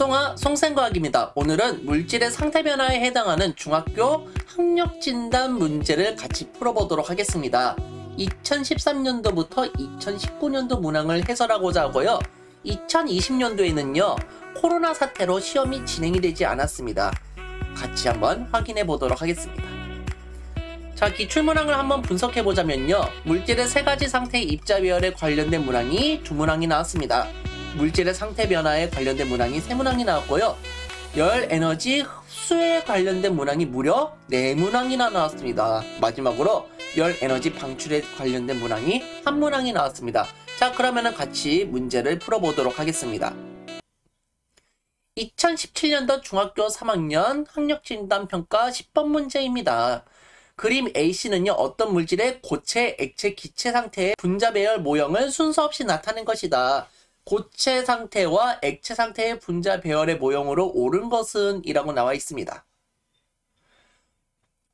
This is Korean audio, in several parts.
송아 송생과학입니다. 오늘은 물질의 상태 변화에 해당하는 중학교 학력 진단 문제를 같이 풀어보도록 하겠습니다. 2013년도부터 2019년도 문항을 해설하고자 하고요. 2020년도에는요. 코로나 사태로 시험이 진행이 되지 않았습니다. 같이 한번 확인해 보도록 하겠습니다. 자, 기출문항을 한번 분석해 보자면요. 물질의 세 가지 상태의 입자배열에 관련된 문항이 두 문항이 나왔습니다. 물질의 상태 변화에 관련된 문항이 세문항이 나왔고요. 열, 에너지, 흡수에 관련된 문항이 무려 네문항이나 나왔습니다. 마지막으로 열, 에너지, 방출에 관련된 문항이 한 문항이 나왔습니다. 자, 그러면 같이 문제를 풀어보도록 하겠습니다. 2017년도 중학교 3학년 학력진단평가 10번 문제입니다. 그림 A씨는요, 어떤 물질의 고체, 액체, 기체 상태의 분자 배열 모형을 순서 없이 나타낸 것이다. 고체 상태와 액체 상태의 분자 배열의 모형으로 옳은 것은 이라고 나와 있습니다.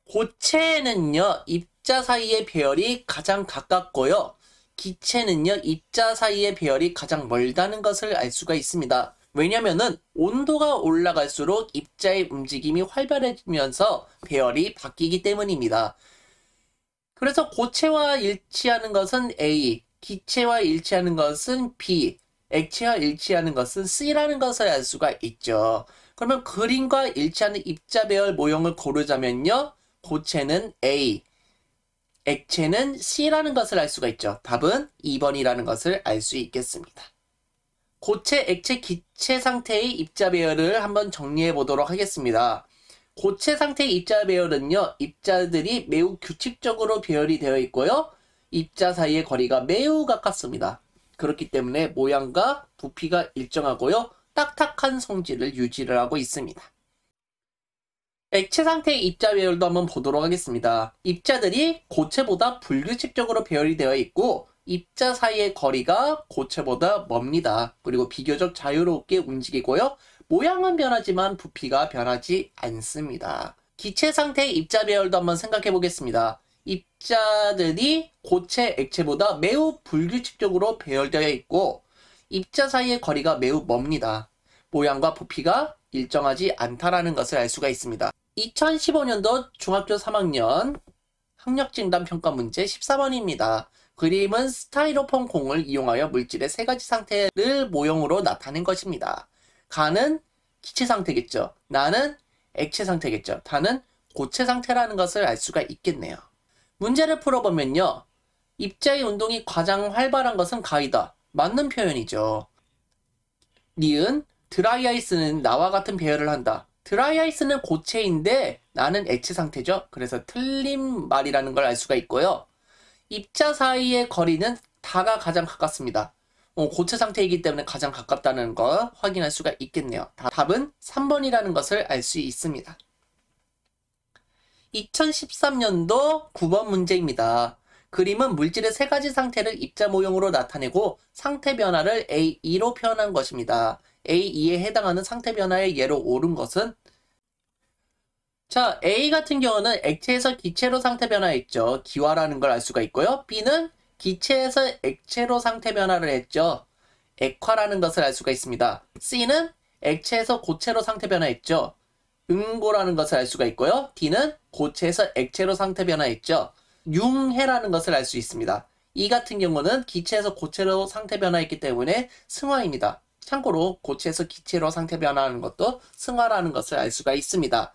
고체는요 입자 사이의 배열이 가장 가깝고요 기체는요 입자 사이의 배열이 가장 멀다는 것을 알 수가 있습니다. 왜냐면은 온도가 올라갈수록 입자의 움직임이 활발해지면서 배열이 바뀌기 때문입니다. 그래서 고체와 일치하는 것은 A, 기체와 일치하는 것은 B, 액체와 일치하는 것은 C라는 것을 알 수가 있죠. 그러면 그림과 일치하는 입자 배열 모형을 고르자면요. 고체는 A, 액체는 C라는 것을 알 수가 있죠. 답은 2번이라는 것을 알 수 있겠습니다. 고체, 액체, 기체 상태의 입자 배열을 한번 정리해 보도록 하겠습니다. 고체 상태의 입자 배열은요. 입자들이 매우 규칙적으로 배열이 되어 있고요. 입자 사이의 거리가 매우 가깝습니다. 그렇기 때문에 모양과 부피가 일정하고요. 딱딱한 성질을 유지를 하고 있습니다. 액체 상태의 입자 배열도 한번 보도록 하겠습니다. 입자들이 고체보다 불규칙적으로 배열이 되어 있고 입자 사이의 거리가 고체보다 멉니다. 그리고 비교적 자유롭게 움직이고요. 모양은 변하지만 부피가 변하지 않습니다. 기체 상태의 입자 배열도 한번 생각해 보겠습니다. 입자들이 고체, 액체보다 매우 불규칙적으로 배열되어 있고 입자 사이의 거리가 매우 멉니다. 모양과 부피가 일정하지 않다라는 것을 알 수가 있습니다. 2015년도 중학교 3학년 학력진단 평가 문제 14번입니다. 그림은 스타이로폼 공을 이용하여 물질의 세 가지 상태를 모형으로 나타낸 것입니다. 가는 기체 상태겠죠. 나는 액체 상태겠죠. 다는 고체 상태라는 것을 알 수가 있겠네요. 문제를 풀어보면요. 입자의 운동이 가장 활발한 것은 가위다 맞는 표현이죠. 니은 드라이 아이스는 나와 같은 배열을 한다. 드라이 아이스는 고체인데 나는 액체 상태죠. 그래서 틀린 말이라는 걸 알 수가 있고요. 입자 사이의 거리는 다가 가장 가깝습니다. 어, 고체 상태이기 때문에 가장 가깝다는 걸 확인할 수가 있겠네요. 답은 3번이라는 것을 알 수 있습니다. 2013년도 9번 문제입니다. 그림은 물질의 세 가지 상태를 입자 모형으로 나타내고 상태 변화를 A2로 표현한 것입니다. A2에 해당하는 상태 변화의 예로 옳은 것은 자, A 같은 경우는 액체에서 기체로 상태 변화했죠. 기화라는 걸 알 수가 있고요. B는 기체에서 액체로 상태 변화를 했죠. 액화라는 것을 알 수가 있습니다. C는 액체에서 고체로 상태 변화했죠. 응고라는 것을 알 수가 있고요. D는 고체에서 액체로 상태 변화했죠. 융해라는 것을 알 수 있습니다. 이 같은 경우는 기체에서 고체로 상태 변화했기 때문에 승화입니다. 참고로 고체에서 기체로 상태 변화하는 것도 승화라는 것을 알 수가 있습니다.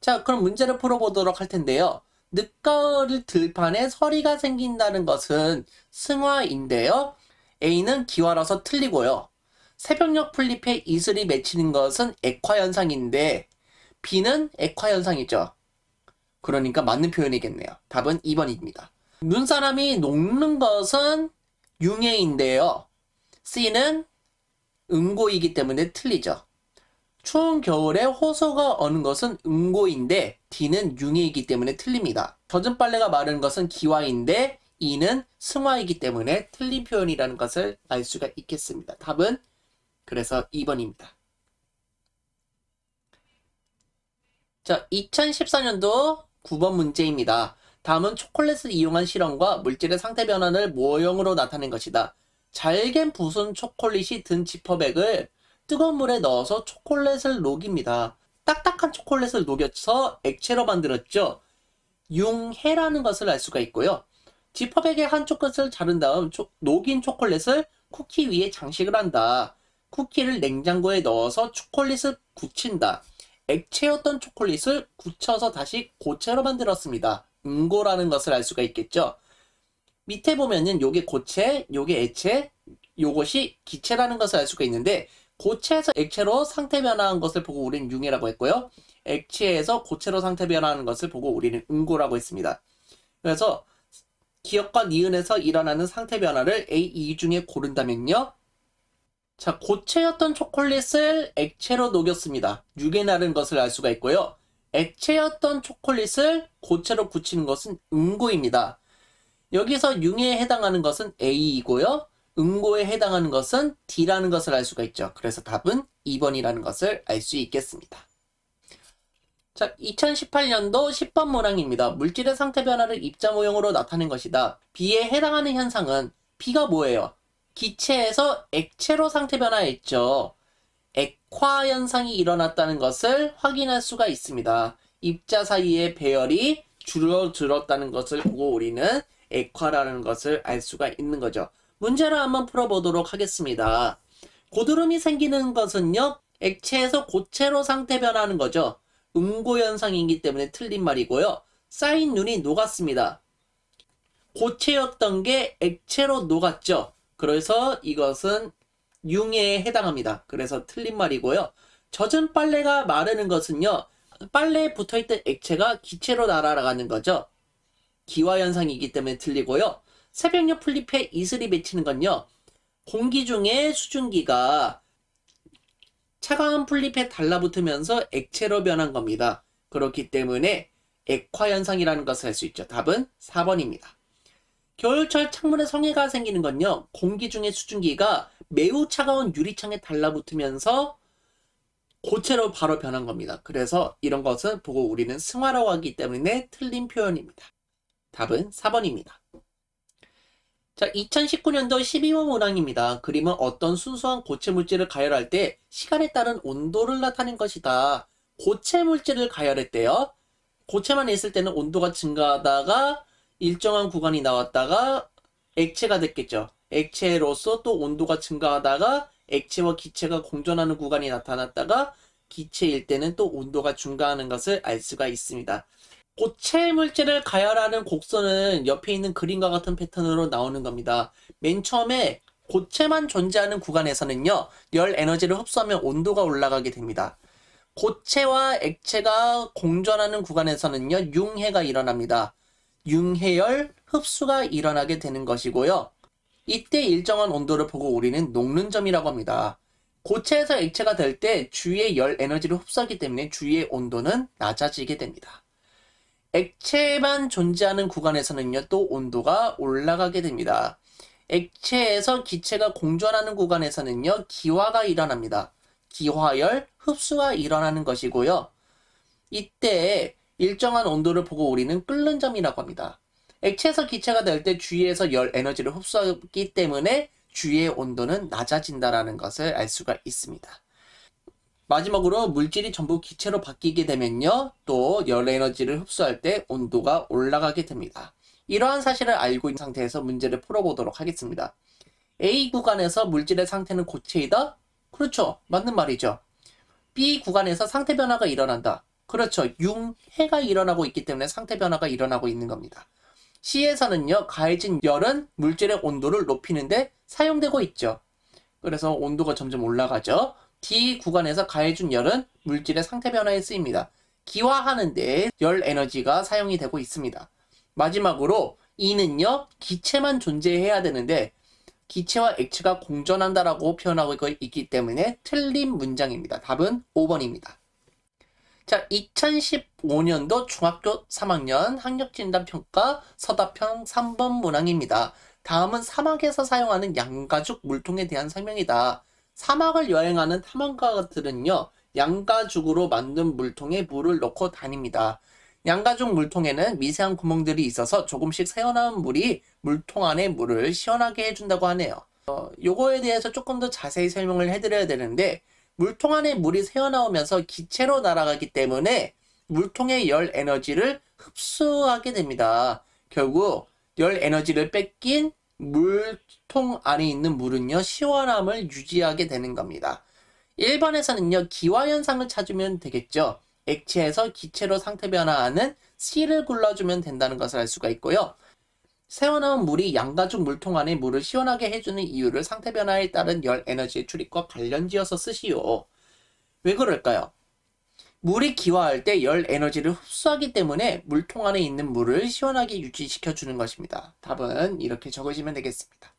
자, 그럼 문제를 풀어보도록 할 텐데요. 늦가을 들판에 서리가 생긴다는 것은 승화인데요. A는 기화라서 틀리고요. 새벽녘 풀잎에 이슬이 맺히는 것은 액화현상인데 B는 액화 현상이죠. 그러니까 맞는 표현이겠네요. 답은 2번입니다. 눈사람이 녹는 것은 융해인데요. C는 응고이기 때문에 틀리죠. 추운 겨울에 호소가 어는 것은 응고인데 D는 융해이기 때문에 틀립니다. 젖은 빨래가 마른 것은 기화인데 E는 승화이기 때문에 틀린 표현이라는 것을 알 수가 있겠습니다. 답은 그래서 2번입니다. 자, 2014년도 9번 문제입니다. 다음은 초콜릿을 이용한 실험과 물질의 상태 변환을 모형으로 나타낸 것이다. 잘게 부순 초콜릿이 든 지퍼백을 뜨거운 물에 넣어서 초콜릿을 녹입니다. 딱딱한 초콜릿을 녹여서 액체로 만들었죠. 융해라는 것을 알 수가 있고요. 지퍼백의 한쪽 끝을 자른 다음 초, 녹인 초콜릿을 쿠키 위에 장식을 한다. 쿠키를 냉장고에 넣어서 초콜릿을 굳힌다. 액체였던 초콜릿을 굳혀서 다시 고체로 만들었습니다. 응고라는 것을 알 수가 있겠죠. 밑에 보면은 요게 고체, 요게 액체, 요것이 기체라는 것을 알 수가 있는데 고체에서 액체로 상태 변화한 것을 보고 우리는 융해라고 했고요. 액체에서 고체로 상태 변화하는 것을 보고 우리는 응고라고 했습니다. 그래서 기억과 니은에서 일어나는 상태 변화를 A, E 중에 고른다면요. 자, 고체였던 초콜릿을 액체로 녹였습니다. 육에 나른 것을 알 수가 있고요. 액체였던 초콜릿을 고체로 굳히는 것은 응고입니다. 여기서 융에 해당하는 것은 A이고요. 응고에 해당하는 것은 D라는 것을 알 수가 있죠. 그래서 답은 2번이라는 것을 알 수 있겠습니다. 자, 2018년도 10번 문항입니다. 물질의 상태 변화를 입자 모형으로 나타낸 것이다. B에 해당하는 현상은 B가 뭐예요? 기체에서 액체로 상태 변화했죠. 액화 현상이 일어났다는 것을 확인할 수가 있습니다. 입자 사이의 배열이 줄어들었다는 것을 보고 우리는 액화라는 것을 알 수가 있는 거죠. 문제를 한번 풀어보도록 하겠습니다. 고드름이 생기는 것은요. 액체에서 고체로 상태 변하는 화 거죠. 응고현상이기 때문에 틀린 말이고요. 쌓인 눈이 녹았습니다. 고체였던 게 액체로 녹았죠. 그래서 이것은 융에 해당합니다. 그래서 틀린 말이고요. 젖은 빨래가 마르는 것은요. 빨래에 붙어있던 액체가 기체로 날아가는 거죠. 기화현상이기 때문에 틀리고요. 새벽녘 플립에 이슬이 맺히는 건요. 공기 중에 수증기가 차가운 플립에 달라붙으면서 액체로 변한 겁니다. 그렇기 때문에 액화현상이라는 것을 할 수 있죠. 답은 4번입니다. 겨울철 창문에 성해가 생기는 건요. 공기 중에 수증기가 매우 차가운 유리창에 달라붙으면서 고체로 바로 변한 겁니다. 그래서 이런 것은 보고 우리는 승화라고 하기 때문에 틀린 표현입니다. 답은 4번입니다. 자, 2019년도 12호 문항입니다. 그림은 어떤 순수한 고체 물질을 가열할 때 시간에 따른 온도를 나타낸 것이다. 고체 물질을 가열했대요. 고체만 있을 때는 온도가 증가하다가 일정한 구간이 나왔다가 액체가 됐겠죠. 액체로서 또 온도가 증가하다가 액체와 기체가 공존하는 구간이 나타났다가 기체일 때는 또 온도가 증가하는 것을 알 수가 있습니다. 고체 물질을 가열하는 곡선은 옆에 있는 그림과 같은 패턴으로 나오는 겁니다. 맨 처음에 고체만 존재하는 구간에서는요, 열 에너지를 흡수하면 온도가 올라가게 됩니다. 고체와 액체가 공존하는 구간에서는요, 융해가 일어납니다. 융해열 흡수가 일어나게 되는 것이고요. 이때 일정한 온도를 보고 우리는 녹는 점이라고 합니다. 고체에서 액체가 될 때 주위의 열 에너지를 흡수하기 때문에 주위의 온도는 낮아지게 됩니다. 액체만 존재하는 구간에서는요, 또 온도가 올라가게 됩니다. 액체에서 기체가 공존하는 구간에서는요, 기화가 일어납니다. 기화열 흡수가 일어나는 것이고요. 이때 일정한 온도를 보고 우리는 끓는 점이라고 합니다. 액체에서 기체가 될 때 주위에서 열 에너지를 흡수하기 때문에 주위의 온도는 낮아진다라는 것을 알 수가 있습니다. 마지막으로 물질이 전부 기체로 바뀌게 되면요. 또 열 에너지를 흡수할 때 온도가 올라가게 됩니다. 이러한 사실을 알고 있는 상태에서 문제를 풀어보도록 하겠습니다. A 구간에서 물질의 상태는 고체이다? 그렇죠. 맞는 말이죠. B 구간에서 상태 변화가 일어난다. 그렇죠. 융해가 일어나고 있기 때문에 상태 변화가 일어나고 있는 겁니다. 시에서는요 가해진 열은 물질의 온도를 높이는데 사용되고 있죠. 그래서 온도가 점점 올라가죠. D 구간에서 가해준 열은 물질의 상태 변화에 쓰입니다. 기화하는데 열 에너지가 사용이 되고 있습니다. 마지막으로 E는요, 기체만 존재해야 되는데 기체와 액체가 공존한다라고 표현하고 있기 때문에 틀린 문장입니다. 답은 5번입니다. 자, 2015년도 중학교 3학년 학력진단평가 서답형 3번 문항입니다. 다음은 사막에서 사용하는 양가죽 물통에 대한 설명이다. 사막을 여행하는 탐험가들은요, 양가죽으로 만든 물통에 물을 넣고 다닙니다. 양가죽 물통에는 미세한 구멍들이 있어서 조금씩 새어나온 물이 물통 안에 물을 시원하게 해준다고 하네요. 어, 요거에 대해서 조금 더 자세히 설명을 해드려야 되는데 물통 안에 물이 새어나오면서 기체로 날아가기 때문에 물통의 열 에너지를 흡수하게 됩니다. 결국 열 에너지를 뺏긴 물통 안에 있는 물은요 시원함을 유지하게 되는 겁니다. 일반에서는요 기화현상을 찾으면 되겠죠. 액체에서 기체로 상태 변화하는 C를 굴러주면 된다는 것을 알 수가 있고요. 새어나온 물이 양가죽 물통 안에 물을 시원하게 해주는 이유를 상태 변화에 따른 열 에너지의 출입과 관련지어서 쓰시오. 왜 그럴까요? 물이 기화할 때 열 에너지를 흡수하기 때문에 물통 안에 있는 물을 시원하게 유지시켜 주는 것입니다. 답은 이렇게 적으시면 되겠습니다.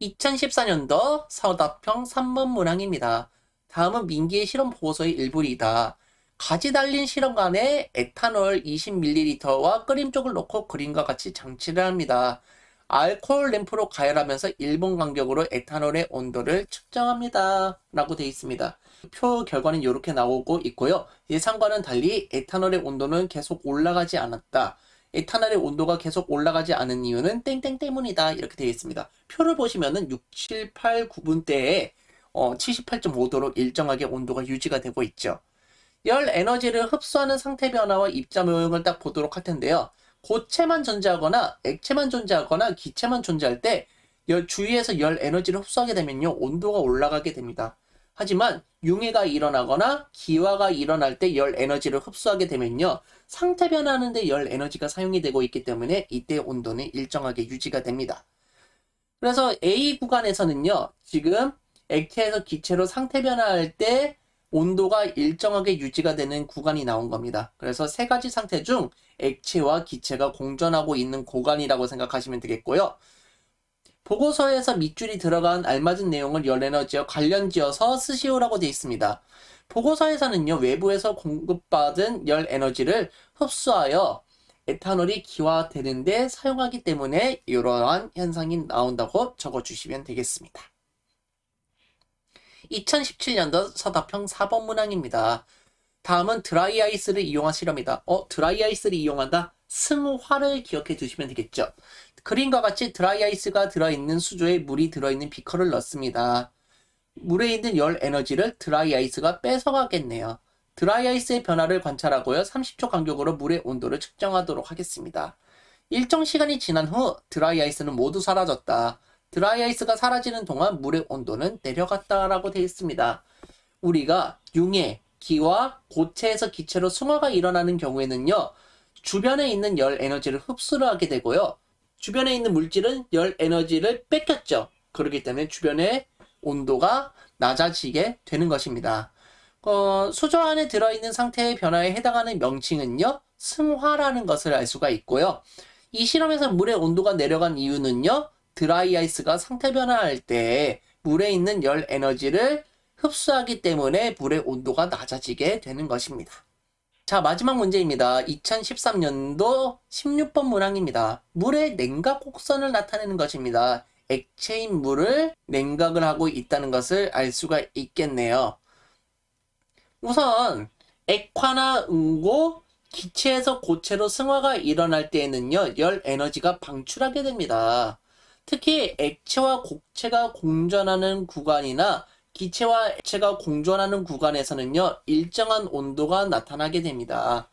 2014년도 서답형 3번 문항입니다. 다음은 민기의 실험 보고서의 일부이다. 가지 달린 실험관에 에탄올 20ml와 끓임 쪽을 넣고 그림과 같이 장치를 합니다. 알코올 램프로 가열하면서 1분 간격으로 에탄올의 온도를 측정합니다. 라고 되어 있습니다. 표 결과는 이렇게 나오고 있고요. 예상과는 달리 에탄올의 온도는 계속 올라가지 않았다. 에탄올의 온도가 계속 올라가지 않은 이유는 땡땡 때문이다. 이렇게 되어 있습니다. 표를 보시면 6, 7, 8, 9분대에 어, 78.5도로 일정하게 온도가 유지가 되고 있죠. 열 에너지를 흡수하는 상태 변화와 입자 모형을 딱 보도록 할 텐데요. 고체만 존재하거나 액체만 존재하거나 기체만 존재할 때 열, 주위에서 열 에너지를 흡수하게 되면요. 온도가 올라가게 됩니다. 하지만 융해가 일어나거나 기화가 일어날 때 열 에너지를 흡수하게 되면요. 상태 변화하는데 열 에너지가 사용이 되고 있기 때문에 이때 온도는 일정하게 유지가 됩니다. 그래서 A 구간에서는요. 지금 액체에서 기체로 상태 변화할 때 온도가 일정하게 유지가 되는 구간이 나온 겁니다. 그래서 세 가지 상태 중 액체와 기체가 공전하고 있는 구간이라고 생각하시면 되겠고요. 보고서에서 밑줄이 들어간 알맞은 내용을 열 에너지와 관련지어서 쓰시오라고 되어 있습니다. 보고서에서는요, 외부에서 공급받은 열 에너지를 흡수하여 에탄올이 기화되는데 사용하기 때문에 이러한 현상이 나온다고 적어주시면 되겠습니다. 2017년도 서답형 4번 문항입니다. 다음은 드라이아이스를 이용한 실험이다. 어? 드라이아이스를 이용한다? 승화를 기억해 주시면 되겠죠. 그림과 같이 드라이아이스가 들어있는 수조에 물이 들어있는 비커를 넣습니다. 물에 있는 열 에너지를 드라이아이스가 뺏어가겠네요. 드라이아이스의 변화를 관찰하고요. 30초 간격으로 물의 온도를 측정하도록 하겠습니다. 일정 시간이 지난 후 드라이아이스는 모두 사라졌다. 드라이아이스가 사라지는 동안 물의 온도는 내려갔다라고 되어 있습니다. 우리가 융해, 기와 고체에서 기체로 승화가 일어나는 경우에는요. 주변에 있는 열 에너지를 흡수를 하게 되고요. 주변에 있는 물질은 열 에너지를 뺏겼죠. 그렇기 때문에 주변의 온도가 낮아지게 되는 것입니다. 어, 수저 안에 들어있는 상태의 변화에 해당하는 명칭은요. 승화라는 것을 알 수가 있고요. 이 실험에서 물의 온도가 내려간 이유는요. 드라이 아이스가 상태 변화할 때 물에 있는 열 에너지를 흡수하기 때문에 물의 온도가 낮아지게 되는 것입니다. 자, 마지막 문제입니다. 2013년도 16번 문항입니다. 물의 냉각 곡선을 나타내는 것입니다. 액체인 물을 냉각을 하고 있다는 것을 알 수가 있겠네요. 우선 액화나 응고, 기체에서 고체로 승화가 일어날 때에는요, 열 에너지가 방출하게 됩니다. 특히 액체와 곡체가 공전하는 구간이나 기체와 액체가 공전하는 구간에서는요, 일정한 온도가 나타나게 됩니다.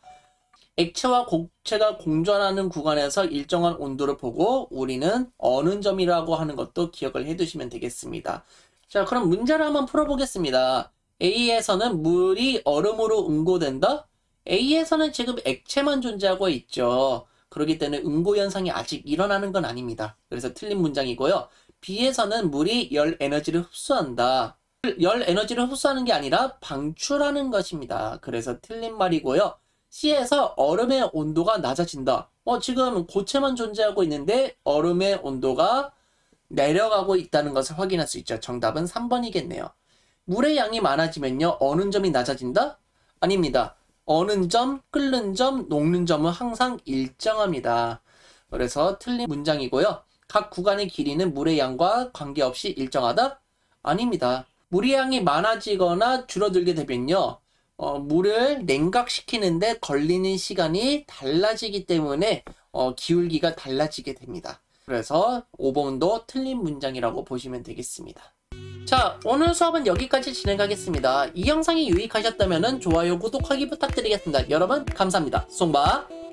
액체와 곡체가 공전하는 구간에서 일정한 온도를 보고 우리는 어느 점이라고 하는 것도 기억을 해두시면 되겠습니다. 자, 그럼 문제를 한번 풀어보겠습니다. A에서는 물이 얼음으로 응고된다? A에서는 지금 액체만 존재하고 있죠. 그러기 때문에 응고 현상이 아직 일어나는 건 아닙니다. 그래서 틀린 문장이고요. 비에서는 물이 열 에너지를 흡수한다. 열 에너지를 흡수하는 게 아니라 방출하는 것입니다. 그래서 틀린 말이고요. C에서 얼음의 온도가 낮아진다. 어, 지금 고체만 존재하고 있는데 얼음의 온도가 내려가고 있다는 것을 확인할 수 있죠. 정답은 3번이겠네요. 물의 양이 많아지면요. 어느 점이 낮아진다? 아닙니다. 어는 점, 끓는 점, 녹는 점은 항상 일정합니다. 그래서 틀린 문장이고요. 각 구간의 길이는 물의 양과 관계없이 일정하다? 아닙니다. 물의 양이 많아지거나 줄어들게 되면요. 어, 물을 냉각시키는데 걸리는 시간이 달라지기 때문에 어, 기울기가 달라지게 됩니다. 그래서 5번도 틀린 문장이라고 보시면 되겠습니다. 자 오늘 수업은 여기까지 진행하겠습니다. 이 영상이 유익하셨다면 좋아요 구독하기 부탁드리겠습니다. 여러분 감사합니다. 송바